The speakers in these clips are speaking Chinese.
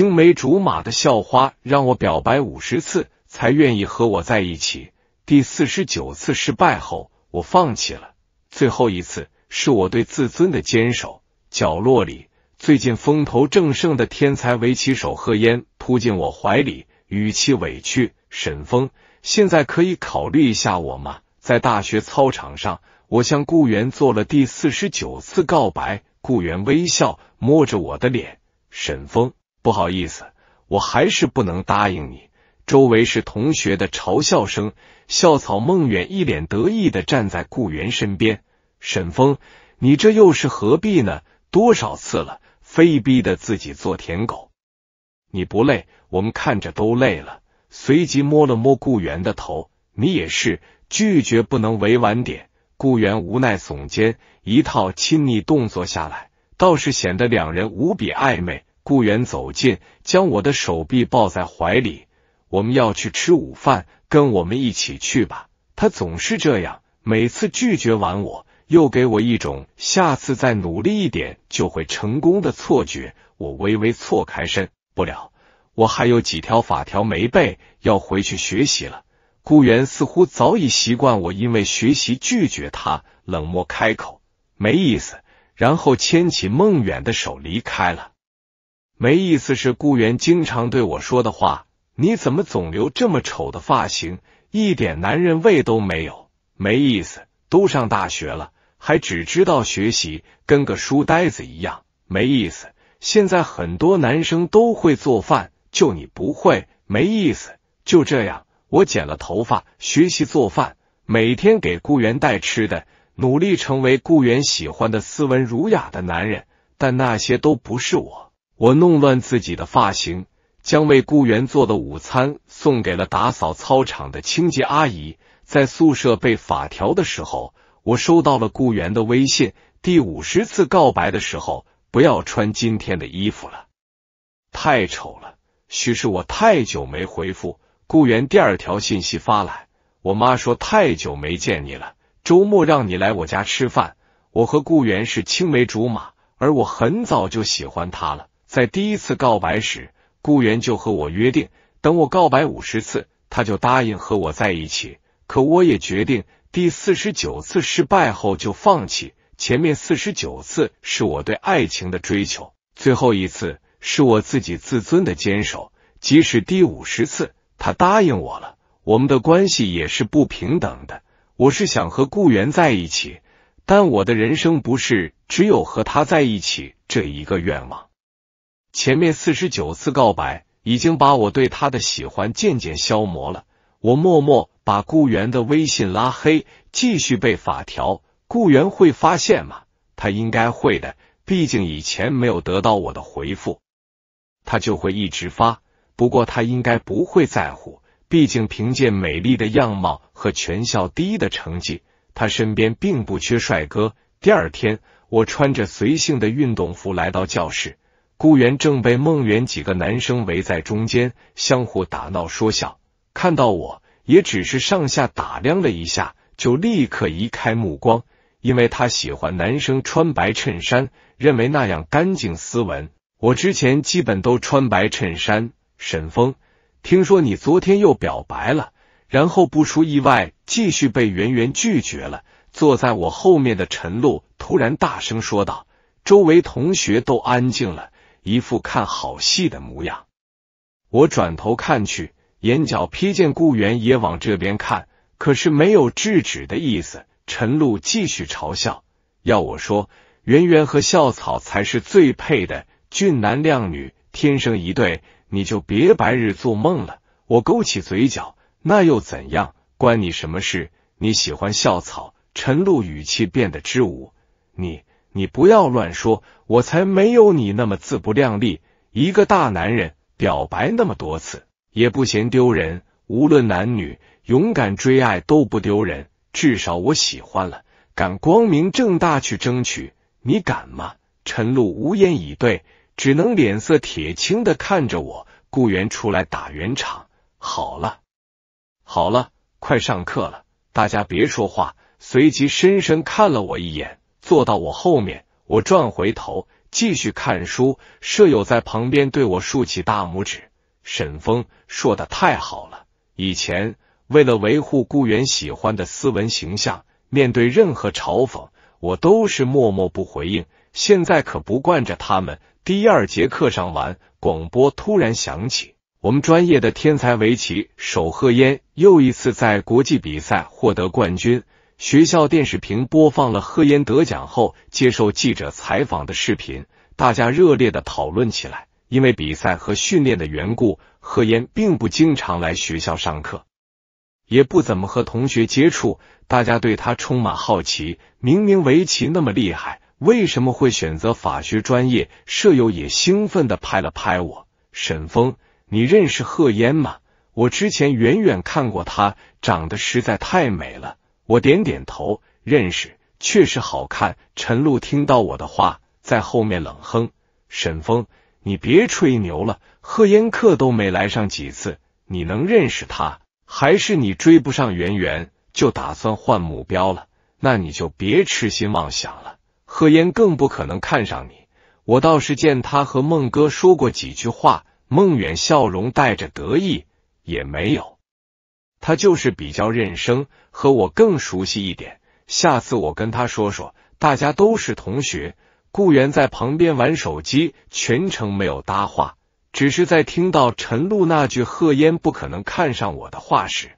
青梅竹马的校花让我表白五十次才愿意和我在一起，第四十九次失败后，我放弃了。最后一次是我对自尊的坚守。角落里，最近风头正盛的天才围棋手贺烟扑进我怀里，语气委屈：“沈峰，现在可以考虑一下我吗？”在大学操场上，我向顾源做了第四十九次告白。顾源微笑，摸着我的脸：“沈峰。”不好意思，我还是不能答应你。周围是同学的嘲笑声，校草孟远一脸得意的站在顾源身边。沈峰，你这又是何必呢？多少次了，非逼的自己做舔狗。你不累，我们看着都累了。随即摸了摸顾源的头，你也是，拒绝不能委婉点。顾源无奈耸肩，一套亲昵动作下来，倒是显得两人无比暧昧。顾源走近，将我的手臂抱在怀里。我们要去吃午饭，跟我们一起去吧。他总是这样，每次拒绝完，我又给我一种下次再努力一点就会成功的错觉。我微微错开身，不了，我还有几条法条没背，要回去学习了。顾源似乎早已习惯我因为学习拒绝他，冷漠开口：“没意思。”然后牵起孟远的手离开了。没意思，是顾源经常对我说的话。你怎么总留这么丑的发型？一点男人味都没有，没意思。都上大学了，还只知道学习，跟个书呆子一样，没意思。现在很多男生都会做饭，就你不会，没意思。就这样，我剪了头发，学习做饭，每天给顾源带吃的，努力成为顾源喜欢的斯文儒雅的男人。但那些都不是我。我弄乱自己的发型，将为雇员做的午餐送给了打扫操场的清洁阿姨。在宿舍被法条的时候，我收到了雇员的微信。第五十次告白的时候，不要穿今天的衣服了，太丑了。许是我太久没回复雇员，第二条信息发来。我妈说太久没见你了，周末让你来我家吃饭。我和雇员是青梅竹马，而我很早就喜欢他了。在第一次告白时，顾源就和我约定，等我告白五十次，他就答应和我在一起。可我也决定，第四十九次失败后就放弃。前面四十九次是我对爱情的追求，最后一次是我自己自尊的坚守。即使第五十次他答应我了，我们的关系也是不平等的。我是想和顾源在一起，但我的人生不是只有和他在一起这一个愿望。前面四十九次告白已经把我对他的喜欢渐渐消磨了。我默默把顾源的微信拉黑，继续被法条。顾源会发现吗？他应该会的，毕竟以前没有得到我的回复，他就会一直发。不过他应该不会在乎，毕竟凭借美丽的样貌和全校第一的成绩，他身边并不缺帅哥。第二天，我穿着随性的运动服来到教室。顾源正被梦圆几个男生围在中间，相互打闹说笑。看到我也只是上下打量了一下，就立刻移开目光，因为他喜欢男生穿白衬衫，认为那样干净斯文。我之前基本都穿白衬衫。沈峰，听说你昨天又表白了，然后不出意外，继续被圆圆拒绝了。坐在我后面的陈露突然大声说道，周围同学都安静了。一副看好戏的模样。我转头看去，眼角瞥见顾源也往这边看，可是没有制止的意思。陈露继续嘲笑：“要我说，圆圆和校草才是最配的，俊男靓女，天生一对。”你就别白日做梦了。我勾起嘴角，那又怎样？关你什么事？你喜欢校草？陈露语气变得支吾：“你。你不要乱说，我才没有你那么自不量力。一个大男人表白那么多次也不嫌丢人，无论男女，勇敢追爱都不丢人。至少我喜欢了，敢光明正大去争取，你敢吗？陈露无言以对，只能脸色铁青的看着我。顾源出来打圆场，好了，好了，快上课了，大家别说话。随即深深看了我一眼。坐到我后面，我转回头继续看书。舍友在旁边对我竖起大拇指。沈峰说的太好了。以前为了维护顾源喜欢的斯文形象，面对任何嘲讽，我都是默默不回应。现在可不惯着他们。第二节课上完，广播突然响起，我们专业的天才围棋手贺烟又一次在国际比赛获得冠军。学校电视屏播放了贺嫣得奖后接受记者采访的视频，大家热烈的讨论起来。因为比赛和训练的缘故，贺嫣并不经常来学校上课，也不怎么和同学接触，大家对他充满好奇。明明围棋那么厉害，为什么会选择法学专业？舍友也兴奋的拍了拍我：“沈峰，你认识贺嫣吗？我之前远远看过他，长得实在太美了。”我点点头，认识，确实好看。陈露听到我的话，在后面冷哼：“沈峰，你别吹牛了，贺烟客都没来上几次，你能认识他？还是你追不上圆圆，就打算换目标了？那你就别痴心妄想了。贺烟更不可能看上你。我倒是见他和孟哥说过几句话，孟远笑容带着得意，也没有。”他就是比较认生，和我更熟悉一点。下次我跟他说说，大家都是同学。顾源在旁边玩手机，全程没有搭话，只是在听到陈露那句“贺烟不可能看上我”的话时，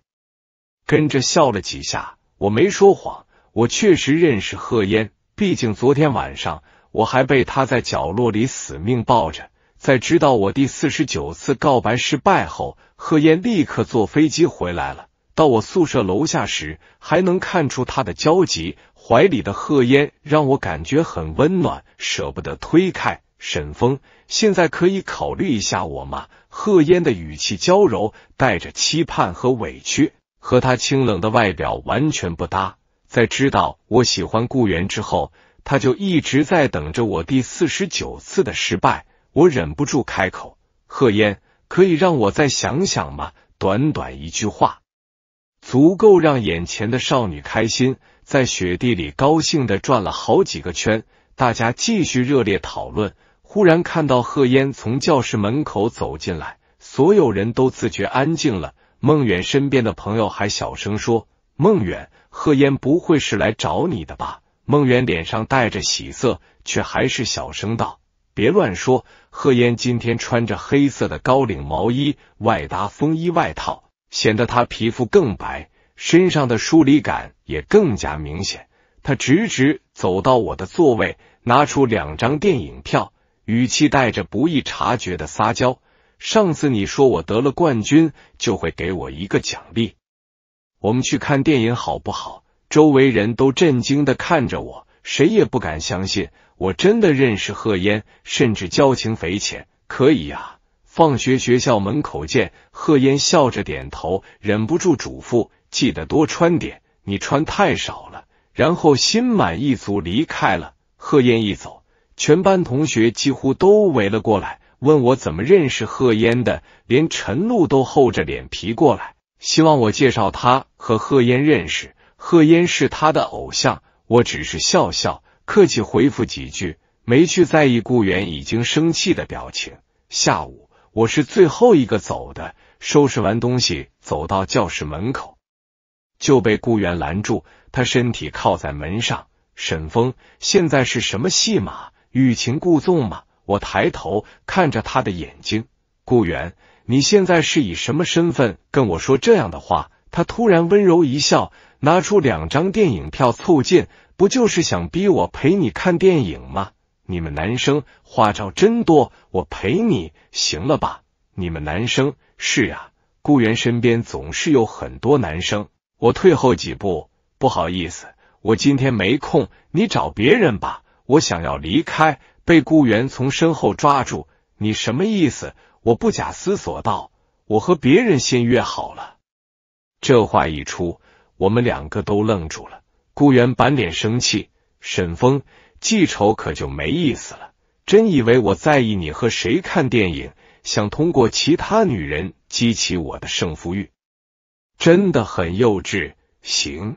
跟着笑了几下。我没说谎，我确实认识贺烟，毕竟昨天晚上我还被他在角落里死命抱着。在知道我第四十九次告白失败后，贺燕立刻坐飞机回来了。到我宿舍楼下时，还能看出他的焦急，怀里的贺燕让我感觉很温暖，舍不得推开。沈峰，现在可以考虑一下我吗？贺燕的语气娇柔，带着期盼和委屈，和他清冷的外表完全不搭。在知道我喜欢顾源之后，他就一直在等着我第四十九次的失败。我忍不住开口：“贺烟，可以让我再想想吗？”短短一句话，足够让眼前的少女开心，在雪地里高兴的转了好几个圈。大家继续热烈讨论，忽然看到贺烟从教室门口走进来，所有人都自觉安静了。孟远身边的朋友还小声说：“孟远，贺烟不会是来找你的吧？”孟远脸上带着喜色，却还是小声道。别乱说，贺烟今天穿着黑色的高领毛衣，外搭风衣外套，显得她皮肤更白，身上的疏离感也更加明显。她直直走到我的座位，拿出两张电影票，语气带着不易察觉的撒娇：“上次你说我得了冠军，就会给我一个奖励，我们去看电影好不好？”周围人都震惊的看着我，谁也不敢相信。我真的认识贺烟，甚至交情匪浅。可以呀，放学学校门口见。贺烟笑着点头，忍不住嘱咐：“记得多穿点，你穿太少了。”然后心满意足离开了。贺烟一走，全班同学几乎都围了过来，问我怎么认识贺烟的。连陈露都厚着脸皮过来，希望我介绍他和贺烟认识。贺烟是他的偶像。我只是笑笑。客气回复几句，没去在意顾源已经生气的表情。下午我是最后一个走的，收拾完东西走到教室门口，就被顾源拦住。他身体靠在门上，沈峰，现在是什么戏码？欲擒故纵吗？我抬头看着他的眼睛，顾源，你现在是以什么身份跟我说这样的话？他突然温柔一笑，拿出两张电影票，凑近。不就是想逼我陪你看电影吗？你们男生花招真多，我陪你行了吧？你们男生是呀，顾源身边总是有很多男生。我退后几步，不好意思，我今天没空，你找别人吧。我想要离开，被顾源从身后抓住。你什么意思？我不假思索道：“我和别人先约好了。”这话一出，我们两个都愣住了。顾源板脸生气，沈峰记仇可就没意思了。真以为我在意你和谁看电影，想通过其他女人激起我的胜负欲，真的很幼稚。行，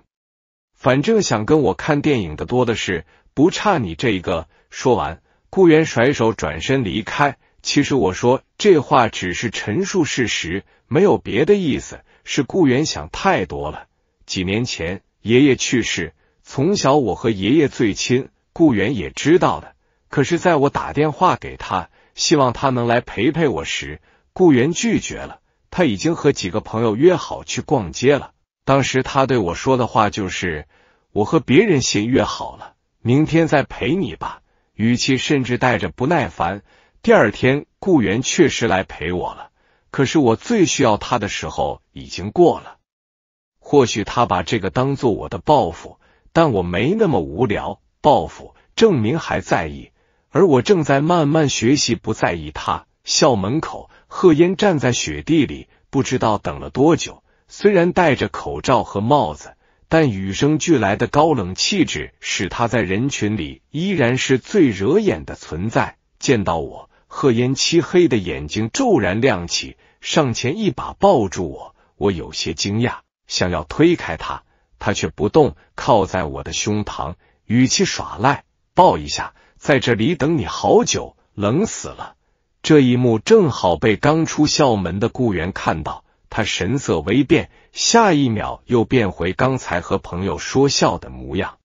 反正想跟我看电影的多的是，不差你这一个。说完，顾源甩手转身离开。其实我说这话只是陈述事实，没有别的意思。是顾源想太多了。几年前。爷爷去世，从小我和爷爷最亲，顾源也知道的。可是，在我打电话给他，希望他能来陪陪我时，顾源拒绝了。他已经和几个朋友约好去逛街了。当时他对我说的话就是：“我和别人先约好了，明天再陪你吧。”语气甚至带着不耐烦。第二天，顾源确实来陪我了，可是我最需要他的时候已经过了。或许他把这个当做我的报复，但我没那么无聊。报复证明还在意，而我正在慢慢学习不在意他。校门口，贺烟站在雪地里，不知道等了多久。虽然戴着口罩和帽子，但与生俱来的高冷气质使他在人群里依然是最惹眼的存在。见到我，贺烟漆黑的眼睛骤然亮起，上前一把抱住我。我有些惊讶。想要推开他，他却不动，靠在我的胸膛，语气耍赖：“抱一下，在这里等你好久，冷死了。”这一幕正好被刚出校门的雇员看到，他神色微变，下一秒又变回刚才和朋友说笑的模样。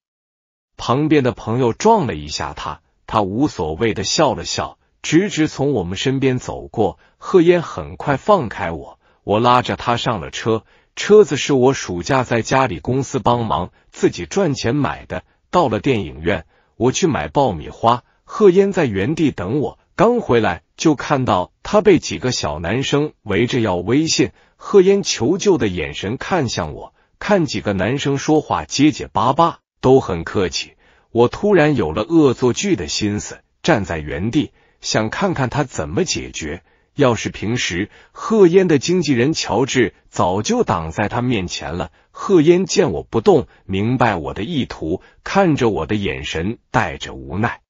旁边的朋友撞了一下他，他无所谓的笑了笑，直直从我们身边走过。贺烟很快放开我，我拉着他上了车。车子是我暑假在家里公司帮忙自己赚钱买的。到了电影院，我去买爆米花，贺烟在原地等我。刚回来就看到他被几个小男生围着要微信，贺烟求救的眼神看向我，看几个男生说话结结巴巴，都很客气。我突然有了恶作剧的心思，站在原地想看看他怎么解决。要是平时，贺烟的经纪人乔治早就挡在他面前了。贺烟见我不动，明白我的意图，看着我的眼神带着无奈，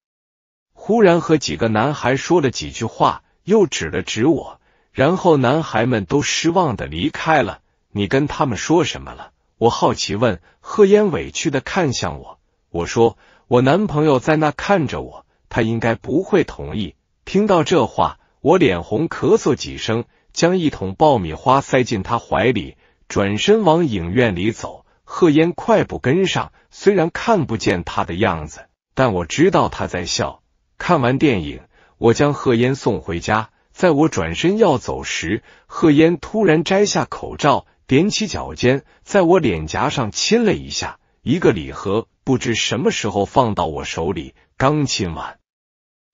忽然和几个男孩说了几句话，又指了指我，然后男孩们都失望的离开了。你跟他们说什么了？我好奇问。贺烟委屈的看向我，我说：“我男朋友在那看着我，他应该不会同意。”听到这话。我脸红，咳嗽几声，将一桶爆米花塞进他怀里，转身往影院里走。贺烟快步跟上，虽然看不见他的样子，但我知道他在笑。看完电影，我将贺烟送回家。在我转身要走时，贺烟突然摘下口罩，踮起脚尖，在我脸颊上亲了一下。一个礼盒不知什么时候放到我手里，刚亲完。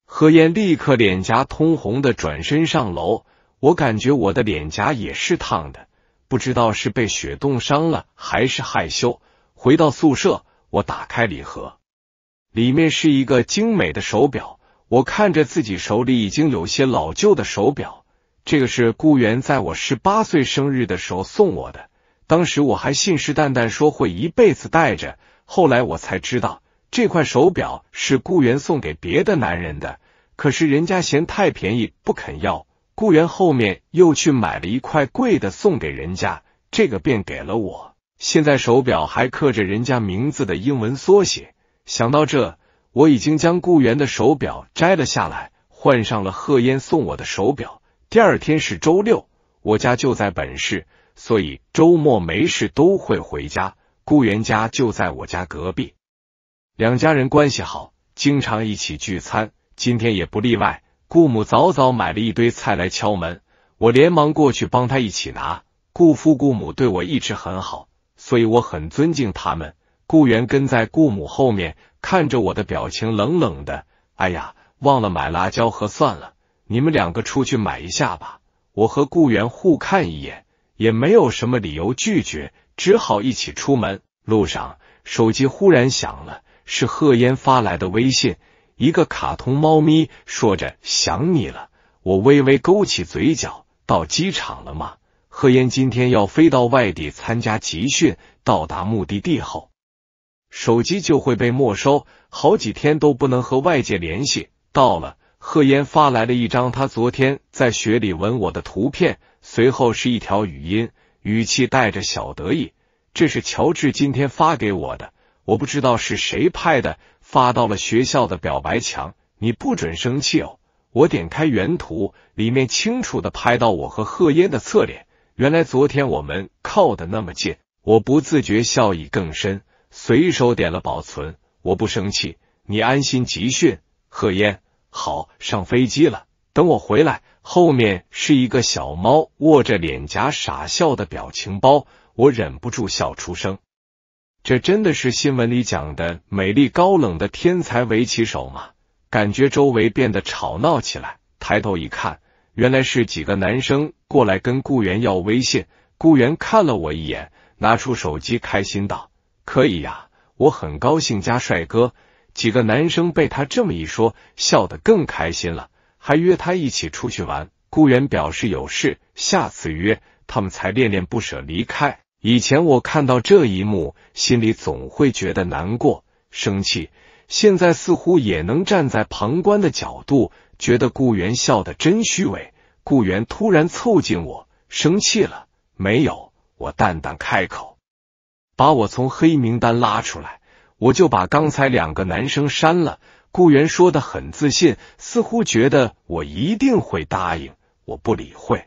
何燕立刻脸颊通红的转身上楼，我感觉我的脸颊也是烫的，不知道是被雪冻伤了还是害羞。回到宿舍，我打开礼盒，里面是一个精美的手表。我看着自己手里已经有些老旧的手表，这个是顾源在我十八岁生日的时候送我的，当时我还信誓旦旦说会一辈子戴着，后来我才知道。这块手表是顾源送给别的男人的，可是人家嫌太便宜不肯要。顾源后面又去买了一块贵的送给人家，这个便给了我。现在手表还刻着人家名字的英文缩写。想到这，我已经将顾源的手表摘了下来，换上了贺烟送我的手表。第二天是周六，我家就在本市，所以周末没事都会回家。顾源家就在我家隔壁。两家人关系好，经常一起聚餐，今天也不例外。顾母早早买了一堆菜来敲门，我连忙过去帮他一起拿。顾父顾母对我一直很好，所以我很尊敬他们。顾源跟在顾母后面，看着我的表情冷冷的。哎呀，忘了买辣椒和蒜了，你们两个出去买一下吧。我和顾源互看一眼，也没有什么理由拒绝，只好一起出门。路上，手机忽然响了。是贺烟发来的微信，一个卡通猫咪，说着想你了。我微微勾起嘴角。到机场了吗？贺烟今天要飞到外地参加集训，到达目的地后，手机就会被没收，好几天都不能和外界联系。到了，贺烟发来了一张他昨天在雪里吻我的图片，随后是一条语音，语气带着小得意。这是乔治今天发给我的。我不知道是谁拍的，发到了学校的表白墙。你不准生气哦。我点开原图，里面清楚的拍到我和贺烟的侧脸。原来昨天我们靠的那么近，我不自觉笑意更深。随手点了保存。我不生气，你安心集训。贺烟，好，上飞机了。等我回来。后面是一个小猫握着脸颊傻笑的表情包，我忍不住笑出声。这真的是新闻里讲的美丽高冷的天才围棋手吗？感觉周围变得吵闹起来，抬头一看，原来是几个男生过来跟顾源要微信。顾源看了我一眼，拿出手机，开心道：“可以呀，我很高兴加帅哥。”几个男生被他这么一说，笑得更开心了，还约他一起出去玩。顾源表示有事，下次约。他们才恋恋不舍离开。以前我看到这一幕，心里总会觉得难过、生气。现在似乎也能站在旁观的角度，觉得顾源笑得真虚伪。顾源突然凑近我，生气了没有？我淡淡开口，把我从黑名单拉出来，我就把刚才两个男生删了。顾源说的很自信，似乎觉得我一定会答应。我不理会。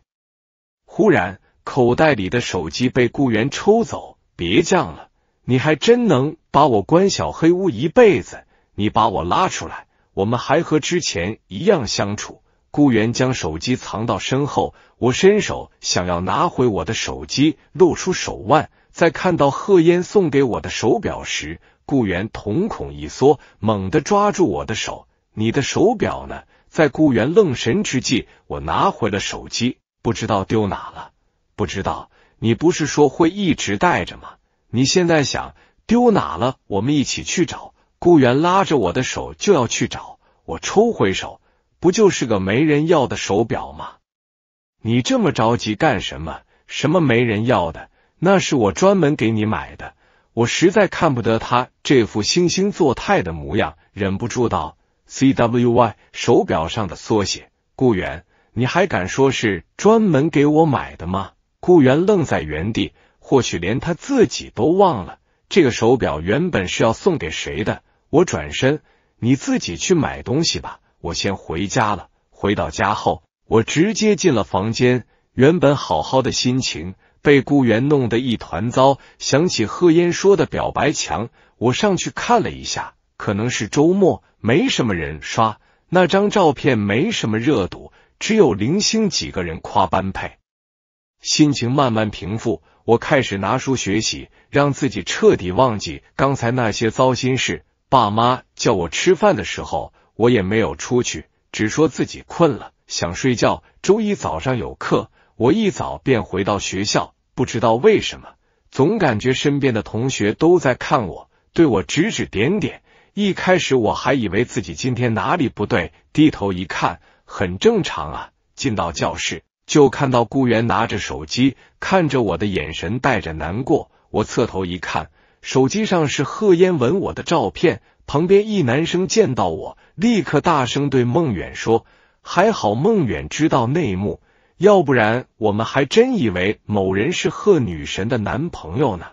忽然。口袋里的手机被雇员抽走，别犟了，你还真能把我关小黑屋一辈子？你把我拉出来，我们还和之前一样相处。雇员将手机藏到身后，我伸手想要拿回我的手机，露出手腕，在看到贺烟送给我的手表时，雇员瞳孔一缩，猛地抓住我的手：“你的手表呢？”在雇员愣神之际，我拿回了手机，不知道丢哪了。不知道，你不是说会一直带着吗？你现在想丢哪了？我们一起去找。顾源拉着我的手就要去找，我抽回手，不就是个没人要的手表吗？你这么着急干什么？什么没人要的？那是我专门给你买的。我实在看不得他这副惺惺作态的模样，忍不住道：C W Y 手表上的缩写。顾源，你还敢说是专门给我买的吗？顾源愣在原地，或许连他自己都忘了这个手表原本是要送给谁的。我转身，你自己去买东西吧，我先回家了。回到家后，我直接进了房间，原本好好的心情被顾源弄得一团糟。想起贺烟说的表白墙，我上去看了一下，可能是周末，没什么人刷那张照片，没什么热度，只有零星几个人夸般配。心情慢慢平复，我开始拿书学习，让自己彻底忘记刚才那些糟心事。爸妈叫我吃饭的时候，我也没有出去，只说自己困了，想睡觉。周一早上有课，我一早便回到学校。不知道为什么，总感觉身边的同学都在看我，对我指指点点。一开始我还以为自己今天哪里不对，低头一看，很正常啊。进到教室。就看到顾源拿着手机看着我的眼神带着难过，我侧头一看，手机上是贺烟吻我的照片。旁边一男生见到我，立刻大声对孟远说：“还好孟远知道内幕，要不然我们还真以为某人是贺女神的男朋友呢。”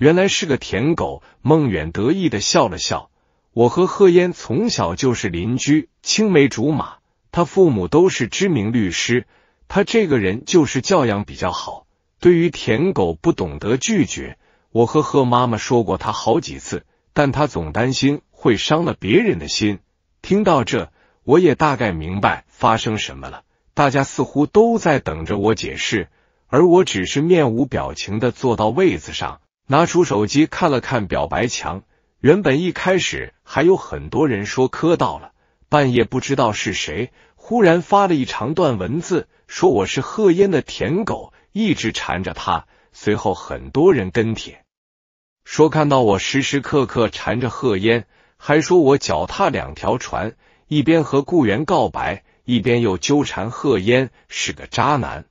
原来是个舔狗。孟远得意的笑了笑。我和贺烟从小就是邻居，青梅竹马。他父母都是知名律师。他这个人就是教养比较好，对于舔狗不懂得拒绝。我和贺妈妈说过他好几次，但他总担心会伤了别人的心。听到这，我也大概明白发生什么了。大家似乎都在等着我解释，而我只是面无表情的坐到位子上，拿出手机看了看表白墙。原本一开始还有很多人说磕到了，半夜不知道是谁。忽然发了一长段文字，说我是贺烟的舔狗，一直缠着他。随后很多人跟帖说看到我时时刻刻缠着贺烟，还说我脚踏两条船，一边和顾源告白，一边又纠缠贺烟，是个渣男。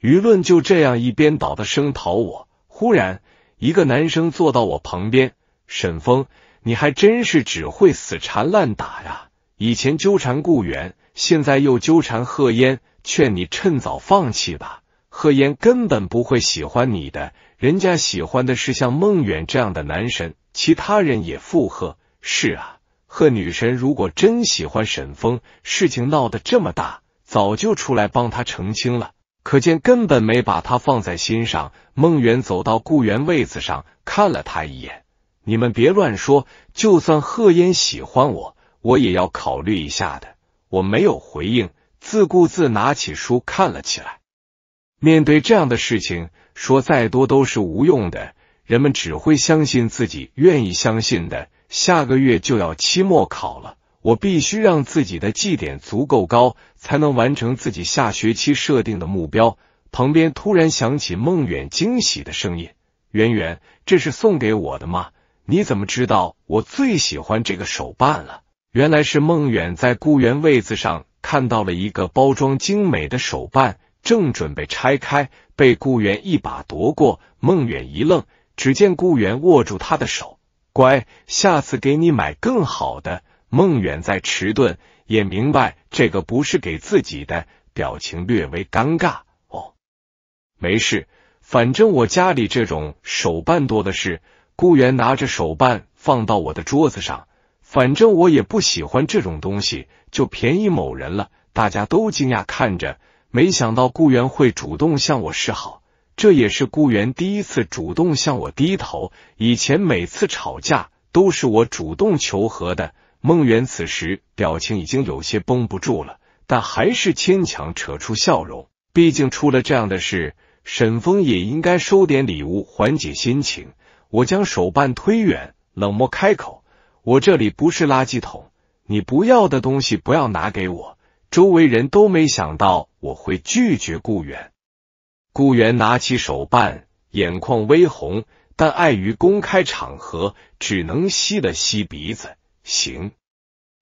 舆论就这样一边倒的声讨我。忽然，一个男生坐到我旁边，沈峰，你还真是只会死缠烂打呀！以前纠缠顾源。现在又纠缠贺烟，劝你趁早放弃吧。贺烟根本不会喜欢你的，人家喜欢的是像孟远这样的男神。其他人也附和，是啊，贺女神如果真喜欢沈峰，事情闹得这么大，早就出来帮他澄清了。可见根本没把他放在心上。孟远走到顾源位子上，看了他一眼。你们别乱说，就算贺烟喜欢我，我也要考虑一下的。我没有回应，自顾自拿起书看了起来。面对这样的事情，说再多都是无用的，人们只会相信自己愿意相信的。下个月就要期末考了，我必须让自己的绩点足够高，才能完成自己下学期设定的目标。旁边突然响起孟远惊喜的声音：“圆圆，这是送给我的吗？你怎么知道我最喜欢这个手办了？”原来是孟远在雇员位子上看到了一个包装精美的手办，正准备拆开，被雇员一把夺过。孟远一愣，只见雇员握住他的手：“乖，下次给你买更好的。”孟远在迟钝，也明白这个不是给自己的，表情略微尴尬。哦，没事，反正我家里这种手办多的是。雇员拿着手办放到我的桌子上。反正我也不喜欢这种东西，就便宜某人了。大家都惊讶看着，没想到顾源会主动向我示好，这也是顾源第一次主动向我低头。以前每次吵架都是我主动求和的。孟源此时表情已经有些绷不住了，但还是牵强扯出笑容。毕竟出了这样的事，沈峰也应该收点礼物缓解心情。我将手办推远，冷漠开口。我这里不是垃圾桶，你不要的东西不要拿给我。周围人都没想到我会拒绝顾源。顾源拿起手办，眼眶微红，但碍于公开场合，只能吸了吸鼻子。行，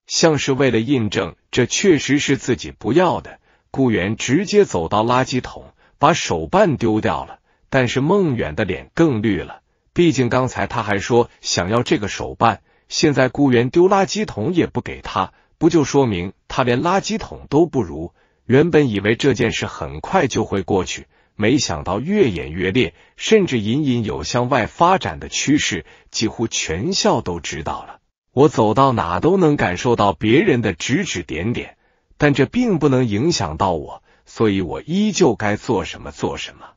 像是为了印证这确实是自己不要的，顾源直接走到垃圾桶，把手办丢掉了。但是孟远的脸更绿了，毕竟刚才他还说想要这个手办。现在雇员丢垃圾桶也不给他，不就说明他连垃圾桶都不如？原本以为这件事很快就会过去，没想到越演越烈，甚至隐隐有向外发展的趋势，几乎全校都知道了。我走到哪都能感受到别人的指指点点，但这并不能影响到我，所以我依旧该做什么做什么，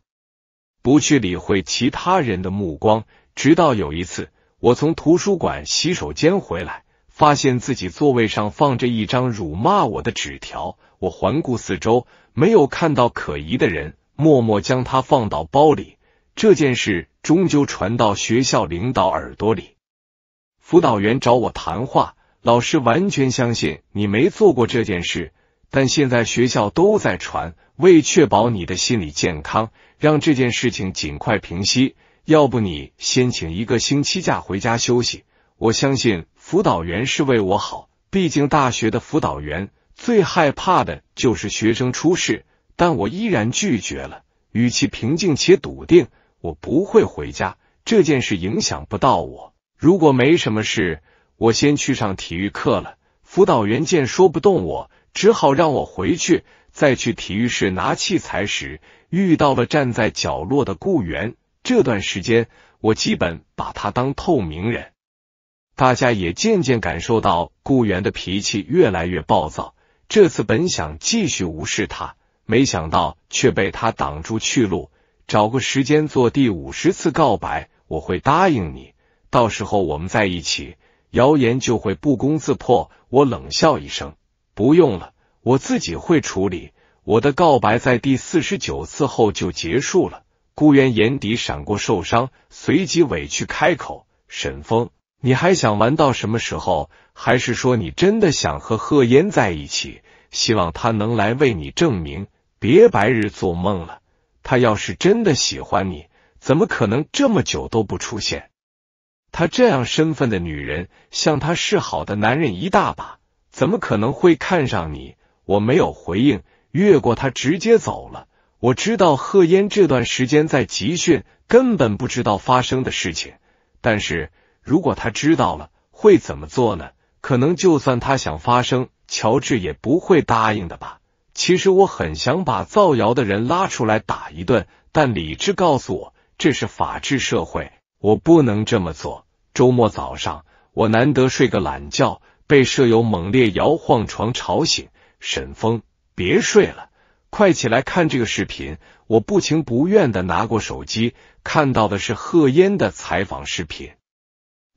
不去理会其他人的目光。直到有一次。我从图书馆洗手间回来，发现自己座位上放着一张辱骂我的纸条。我环顾四周，没有看到可疑的人，默默将它放到包里。这件事终究传到学校领导耳朵里，辅导员找我谈话，老师完全相信你没做过这件事，但现在学校都在传，为确保你的心理健康，让这件事情尽快平息。要不你先请一个星期假回家休息。我相信辅导员是为我好，毕竟大学的辅导员最害怕的就是学生出事。但我依然拒绝了，语气平静且笃定，我不会回家。这件事影响不到我。如果没什么事，我先去上体育课了。辅导员见说不动我，只好让我回去。再去体育室拿器材时，遇到了站在角落的雇员。这段时间，我基本把他当透明人。大家也渐渐感受到顾源的脾气越来越暴躁。这次本想继续无视他，没想到却被他挡住去路。找个时间做第五十次告白，我会答应你。到时候我们在一起，谣言就会不攻自破。我冷笑一声：“不用了，我自己会处理。”我的告白在第四十九次后就结束了。顾源眼底闪过受伤，随即委屈开口：“沈峰，你还想玩到什么时候？还是说你真的想和贺嫣在一起？希望他能来为你证明。别白日做梦了，他要是真的喜欢你，怎么可能这么久都不出现？他这样身份的女人，向她示好的男人一大把，怎么可能会看上你？我没有回应，越过他直接走了。”我知道贺烟这段时间在集训，根本不知道发生的事情。但是如果他知道了，会怎么做呢？可能就算他想发声，乔治也不会答应的吧。其实我很想把造谣的人拉出来打一顿，但理智告诉我，这是法治社会，我不能这么做。周末早上，我难得睡个懒觉，被舍友猛烈摇晃床吵醒。沈峰，别睡了。快起来看这个视频！我不情不愿的拿过手机，看到的是贺烟的采访视频。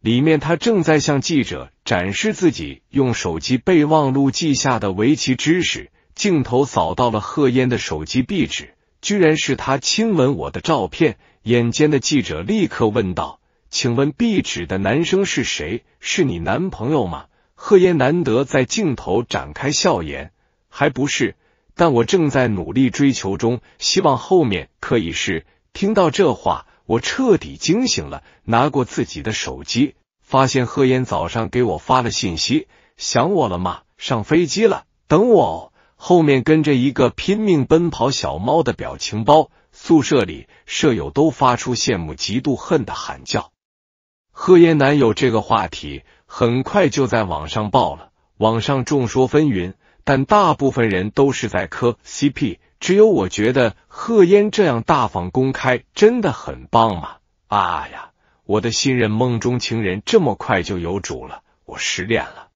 里面他正在向记者展示自己用手机备忘录记下的围棋知识。镜头扫到了贺烟的手机壁纸，居然是他亲吻我的照片。眼尖的记者立刻问道：“请问壁纸的男生是谁？是你男朋友吗？”贺烟难得在镜头展开笑颜，还不是。但我正在努力追求中，希望后面可以是。听到这话，我彻底惊醒了，拿过自己的手机，发现贺烟早上给我发了信息：“想我了吗？上飞机了，等我。”哦。”后面跟着一个拼命奔跑小猫的表情包。宿舍里，舍友都发出羡慕、嫉妒、恨的喊叫。贺烟男友这个话题很快就在网上爆了，网上众说纷纭。但大部分人都是在磕 CP，只有我觉得贺烟这样大方公开真的很棒吗？啊呀，我的新任梦中情人这么快就有主了，我失恋了。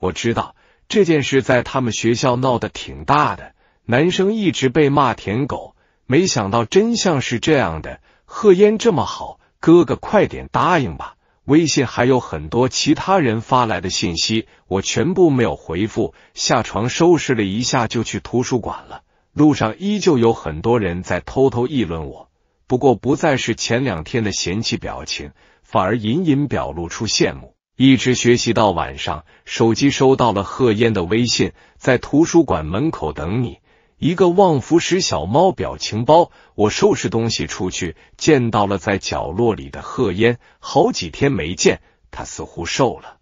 我知道这件事在他们学校闹得挺大的，男生一直被骂舔狗，没想到真相是这样的。贺烟这么好，哥哥快点答应吧。微信还有很多其他人发来的信息，我全部没有回复。下床收拾了一下，就去图书馆了。路上依旧有很多人在偷偷议论我，不过不再是前两天的嫌弃表情，反而隐隐表露出羡慕。一直学习到晚上，手机收到了贺烟的微信，在图书馆门口等你。一个旺福时小猫表情包。我收拾东西出去，见到了在角落里的贺烟，好几天没见，他似乎瘦了，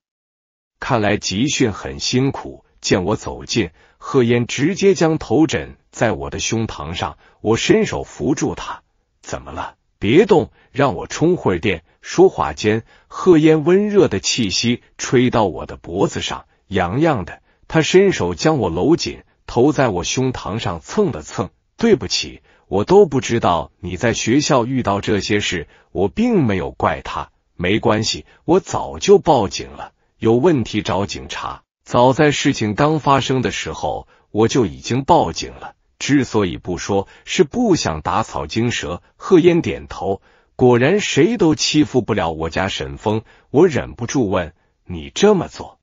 看来集训很辛苦。见我走近，贺烟直接将头枕在我的胸膛上，我伸手扶住他，怎么了？别动，让我充会儿电。说话间，贺烟温热的气息吹到我的脖子上，痒痒的。他伸手将我搂紧。头在我胸膛上蹭了蹭，对不起，我都不知道你在学校遇到这些事，我并没有怪他，没关系，我早就报警了，有问题找警察，早在事情刚发生的时候，我就已经报警了，之所以不说，是不想打草惊蛇。贺烟点头，果然谁都欺负不了我家沈峰。我忍不住问，你这么做，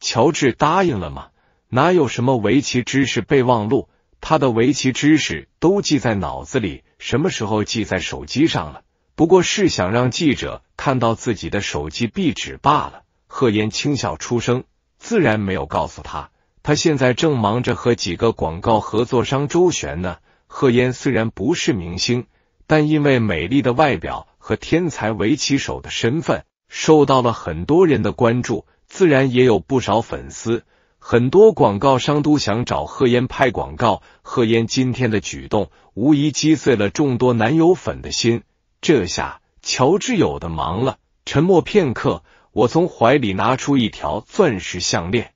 乔治答应了吗？哪有什么围棋知识备忘录？他的围棋知识都记在脑子里，什么时候记在手机上了？不过是想让记者看到自己的手机壁纸罢了。贺烟轻笑出声，自然没有告诉他，他现在正忙着和几个广告合作商周旋呢。贺烟虽然不是明星，但因为美丽的外表和天才围棋手的身份，受到了很多人的关注，自然也有不少粉丝。很多广告商都想找贺烟拍广告，贺烟今天的举动无疑击碎了众多男友粉的心。这下乔志友的忙了。沉默片刻，我从怀里拿出一条钻石项链，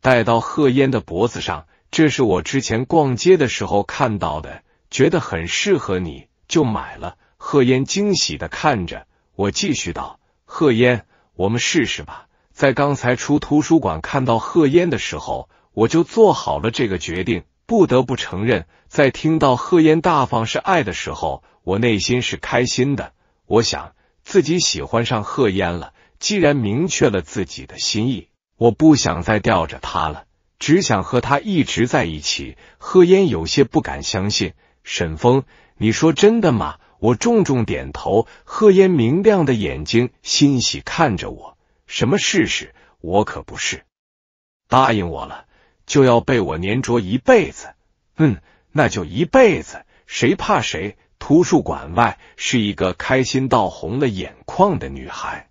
戴到贺烟的脖子上。这是我之前逛街的时候看到的，觉得很适合你，就买了。贺烟惊喜的看着我，继续道：“贺烟，我们试试吧。”在刚才出图书馆看到贺烟的时候，我就做好了这个决定。不得不承认，在听到贺烟大方是爱的时候，我内心是开心的。我想自己喜欢上贺烟了。既然明确了自己的心意，我不想再吊着他了，只想和他一直在一起。贺烟有些不敢相信，沈峰，你说真的吗？我重重点头。贺烟明亮的眼睛欣喜看着我。什么试试？我可不是！答应我了，就要被我粘着一辈子。嗯，那就一辈子，谁怕谁？图书馆外是一个开心到红了眼眶的女孩。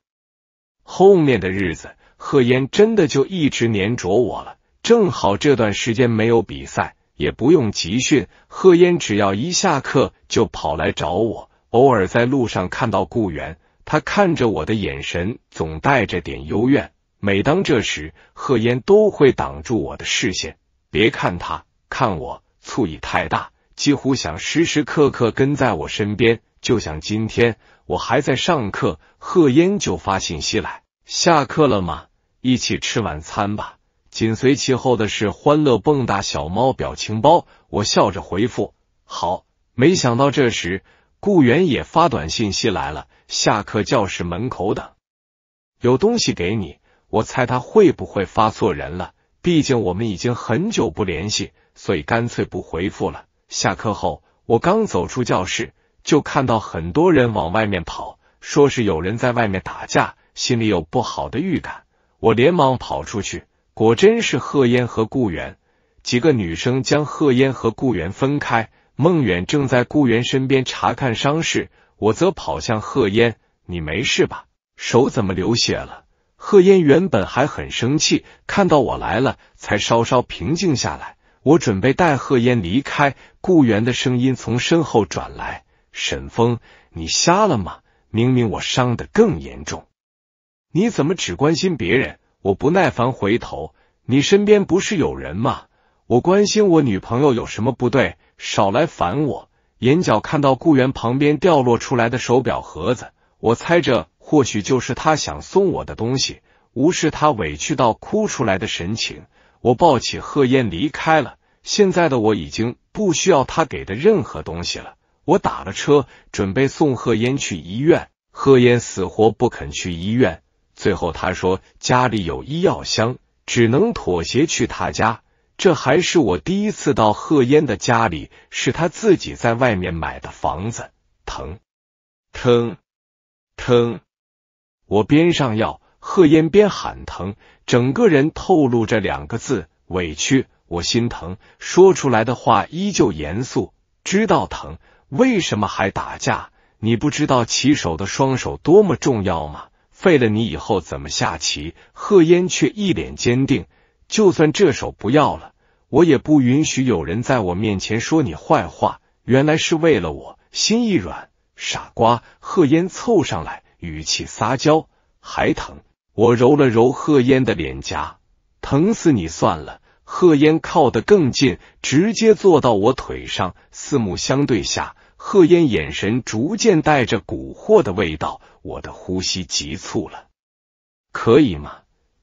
后面的日子，贺烟真的就一直粘着我了。正好这段时间没有比赛，也不用集训，贺烟只要一下课就跑来找我。偶尔在路上看到顾源。他看着我的眼神总带着点幽怨，每当这时，贺烟都会挡住我的视线。别看他，看我，醋意太大，几乎想时时刻刻跟在我身边。就像今天，我还在上课，贺烟就发信息来：“下课了吗？一起吃晚餐吧。”紧随其后的是欢乐蹦跶小猫表情包，我笑着回复：“好。”没想到这时。顾源也发短信，息来了，下课教室门口等，有东西给你。我猜他会不会发错人了？毕竟我们已经很久不联系，所以干脆不回复了。下课后，我刚走出教室，就看到很多人往外面跑，说是有人在外面打架，心里有不好的预感，我连忙跑出去，果真是贺烟和顾源几个女生将贺烟和顾源分开。孟远正在顾源身边查看伤势，我则跑向贺烟，你没事吧？手怎么流血了？贺烟原本还很生气，看到我来了，才稍稍平静下来。我准备带贺烟离开，顾源的声音从身后转来：“沈峰，你瞎了吗？明明我伤得更严重，你怎么只关心别人？”我不耐烦回头：“你身边不是有人吗？”我关心我女朋友有什么不对，少来烦我。眼角看到顾源旁边掉落出来的手表盒子，我猜着或许就是他想送我的东西。无视他委屈到哭出来的神情，我抱起贺烟离开了。现在的我已经不需要他给的任何东西了。我打了车，准备送贺烟去医院。贺烟死活不肯去医院，最后他说家里有医药箱，只能妥协去他家。这还是我第一次到贺烟的家里，是他自己在外面买的房子，疼疼疼！我边上药，贺烟边喊疼，整个人透露着两个字：委屈。我心疼，说出来的话依旧严肃。知道疼，为什么还打架？你不知道棋手的双手多么重要吗？废了你以后怎么下棋？贺烟却一脸坚定。就算这手不要了，我也不允许有人在我面前说你坏话。原来是为了我，心一软，傻瓜。贺烟凑上来，语气撒娇，还疼。我揉了揉贺烟的脸颊，疼死你算了。贺烟靠得更近，直接坐到我腿上，四目相对下，贺烟眼神逐渐带着蛊惑的味道，我的呼吸急促了。可以吗，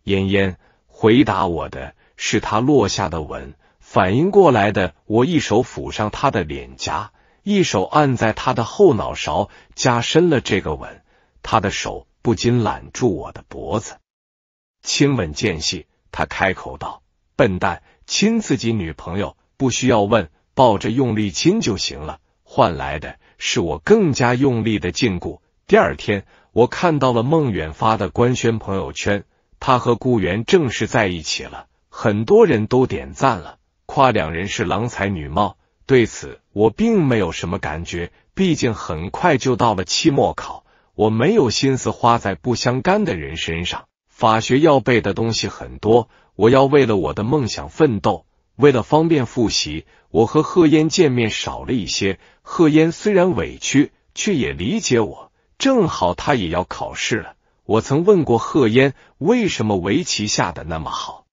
烟烟？回答我的是他落下的吻，反应过来的我一手抚上他的脸颊，一手按在他的后脑勺，加深了这个吻。他的手不禁揽住我的脖子，亲吻间隙，他开口道：“笨蛋，亲自己女朋友不需要问，抱着用力亲就行了。”换来的是我更加用力的禁锢。第二天，我看到了孟远发的官宣朋友圈。他和顾源正式在一起了，很多人都点赞了，夸两人是郎才女貌。对此，我并没有什么感觉，毕竟很快就到了期末考，我没有心思花在不相干的人身上。法学要背的东西很多，我要为了我的梦想奋斗。为了方便复习，我和贺烟见面少了一些。贺烟虽然委屈，却也理解我。正好他也要考试了。我曾问过贺烟，为什么围棋下的那么好，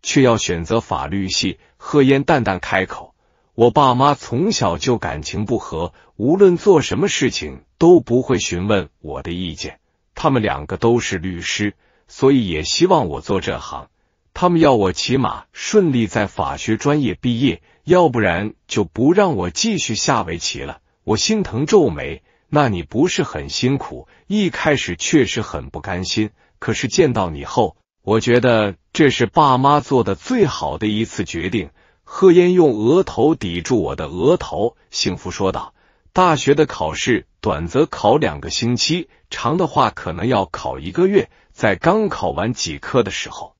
却要选择法律系？贺烟淡淡开口：“我爸妈从小就感情不和，无论做什么事情都不会询问我的意见。他们两个都是律师，所以也希望我做这行。他们要我起码顺利在法学专业毕业，要不然就不让我继续下围棋了。”我心疼，皱眉。那你不是很辛苦？一开始确实很不甘心，可是见到你后，我觉得这是爸妈做的最好的一次决定。贺烟用额头抵住我的额头，幸福说道：“大学的考试，短则考两个星期，长的话可能要考一个月。在刚考完几科的时候，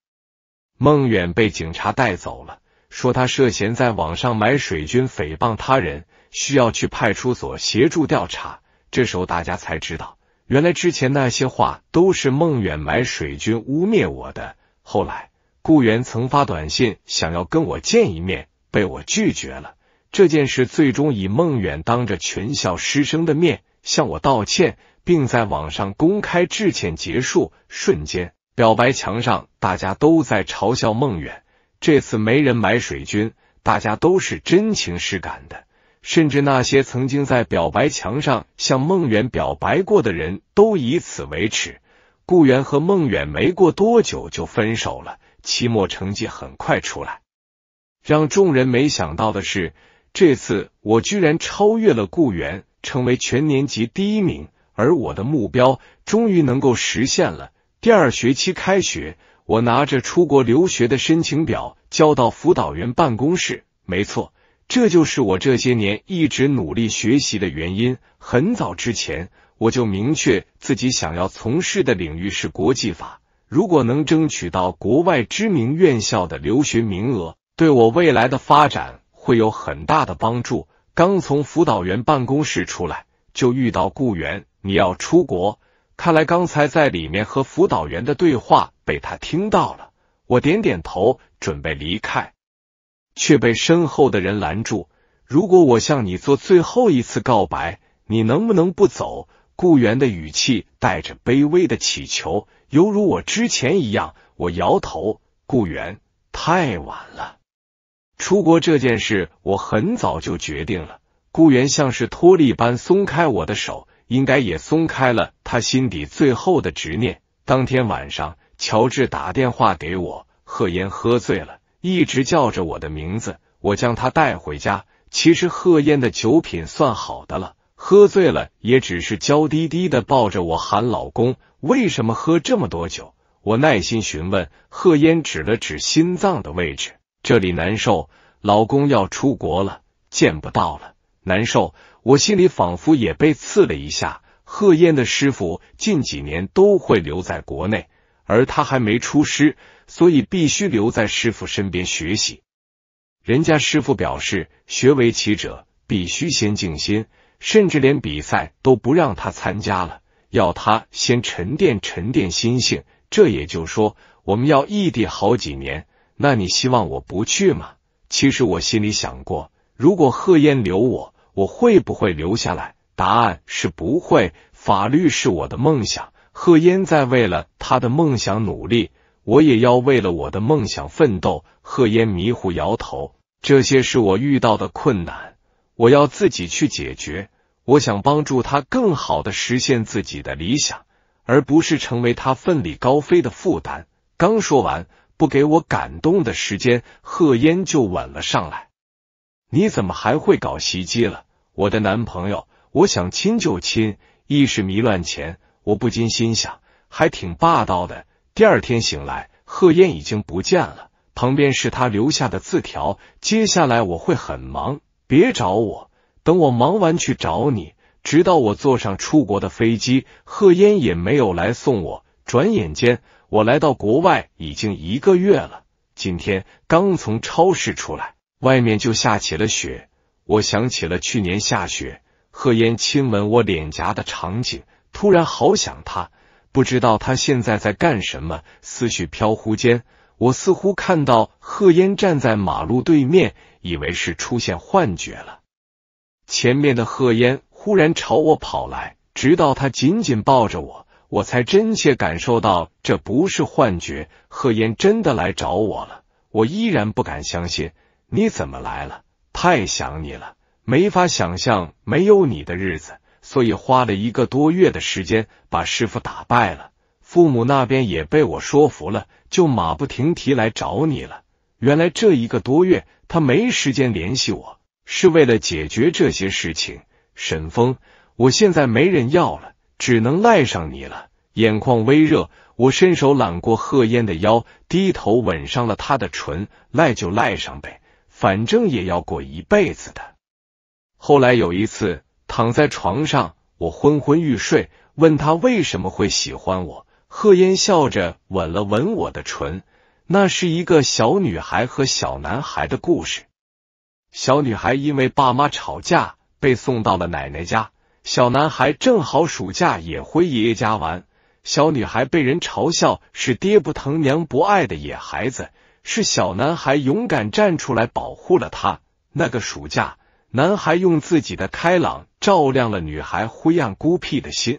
孟远被警察带走了，说他涉嫌在网上买水军诽谤他人，需要去派出所协助调查。”这时候大家才知道，原来之前那些话都是孟远买水军污蔑我的。后来顾源曾发短信想要跟我见一面，被我拒绝了。这件事最终以孟远当着全校师生的面向我道歉，并在网上公开致歉结束。瞬间表白墙上大家都在嘲笑孟远，这次没人买水军，大家都是真情实感的。甚至那些曾经在表白墙上向孟远表白过的人都以此为耻。顾源和孟远没过多久就分手了。期末成绩很快出来，让众人没想到的是，这次我居然超越了顾源，成为全年级第一名。而我的目标终于能够实现了。第二学期开学，我拿着出国留学的申请表交到辅导员办公室。没错。这就是我这些年一直努力学习的原因。很早之前，我就明确自己想要从事的领域是国际法。如果能争取到国外知名院校的留学名额，对我未来的发展会有很大的帮助。刚从辅导员办公室出来，就遇到雇员，你要出国？看来刚才在里面和辅导员的对话被他听到了。我点点头，准备离开。却被身后的人拦住。如果我向你做最后一次告白，你能不能不走？顾源的语气带着卑微的乞求，犹如我之前一样。我摇头。顾源，太晚了。出国这件事，我很早就决定了。顾源像是脱力般松开我的手，应该也松开了他心底最后的执念。当天晚上，乔治打电话给我，贺言喝醉了。一直叫着我的名字，我将他带回家。其实贺烟的酒品算好的了，喝醉了也只是娇滴滴的抱着我喊老公。为什么喝这么多酒？我耐心询问贺烟，指了指心脏的位置，这里难受。老公要出国了，见不到了，难受。我心里仿佛也被刺了一下。贺烟的师傅近几年都会留在国内，而他还没出师。所以必须留在师傅身边学习。人家师傅表示，学围棋者必须先静心，甚至连比赛都不让他参加了，要他先沉淀沉淀心性。这也就说，我们要异地好几年。那你希望我不去吗？其实我心里想过，如果贺燕留我，我会不会留下来？答案是不会。法律是我的梦想，贺燕在为了他的梦想努力。我也要为了我的梦想奋斗。贺烟迷糊摇头，这些是我遇到的困难，我要自己去解决。我想帮助他更好的实现自己的理想，而不是成为他奋力高飞的负担。刚说完，不给我感动的时间，贺烟就吻了上来。你怎么还会搞袭击了？我的男朋友，我想亲就亲。意识迷乱前，我不禁心想，还挺霸道的。第二天醒来，贺燕已经不见了，旁边是他留下的字条。接下来我会很忙，别找我，等我忙完去找你。直到我坐上出国的飞机，贺燕也没有来送我。转眼间，我来到国外已经一个月了。今天刚从超市出来，外面就下起了雪。我想起了去年下雪，贺燕亲吻我脸颊的场景，突然好想他。不知道他现在在干什么，思绪飘忽间，我似乎看到贺烟站在马路对面，以为是出现幻觉了。前面的贺烟忽然朝我跑来，直到他紧紧抱着我，我才真切感受到这不是幻觉，贺烟真的来找我了。我依然不敢相信，你怎么来了？太想你了，没法想象没有你的日子。所以花了一个多月的时间把师傅打败了，父母那边也被我说服了，就马不停蹄来找你了。原来这一个多月他没时间联系我，是为了解决这些事情。沈峰，我现在没人要了，只能赖上你了。眼眶微热，我伸手揽过贺烟的腰，低头吻上了他的唇。赖就赖上呗，反正也要过一辈子的。后来有一次。躺在床上，我昏昏欲睡。问他为什么会喜欢我，贺烟笑着吻了吻我的唇。那是一个小女孩和小男孩的故事。小女孩因为爸妈吵架被送到了奶奶家，小男孩正好暑假也回爷爷家玩。小女孩被人嘲笑是爹不疼娘不爱的野孩子，是小男孩勇敢站出来保护了她。那个暑假，男孩用自己的开朗。照亮了女孩灰暗孤僻的心。